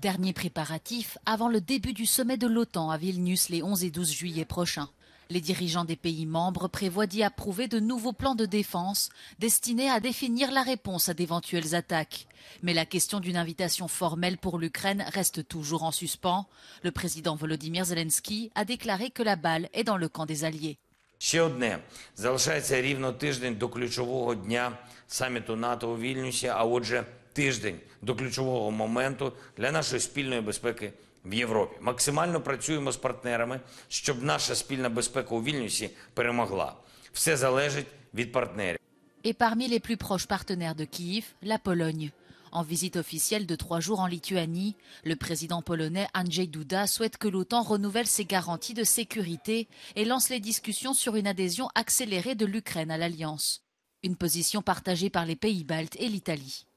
Dernier préparatif avant le début du sommet de l'OTAN à Vilnius les 11 et 12 juillet prochains. Les dirigeants des pays membres prévoient d'y approuver de nouveaux plans de défense destinés à définir la réponse à d'éventuelles attaques. Mais la question d'une invitation formelle pour l'Ukraine reste toujours en suspens. Le président Volodymyr Zelensky a déclaré que la balle est dans le camp des alliés. Et parmi les plus proches partenaires de Kiev, la Pologne. En visite officielle de trois jours en Lituanie, le président polonais Andrzej Duda souhaite que l'OTAN renouvelle ses garanties de sécurité et lance les discussions sur une adhésion accélérée de l'Ukraine à l'Alliance. Une position partagée par les pays baltes et l'Italie.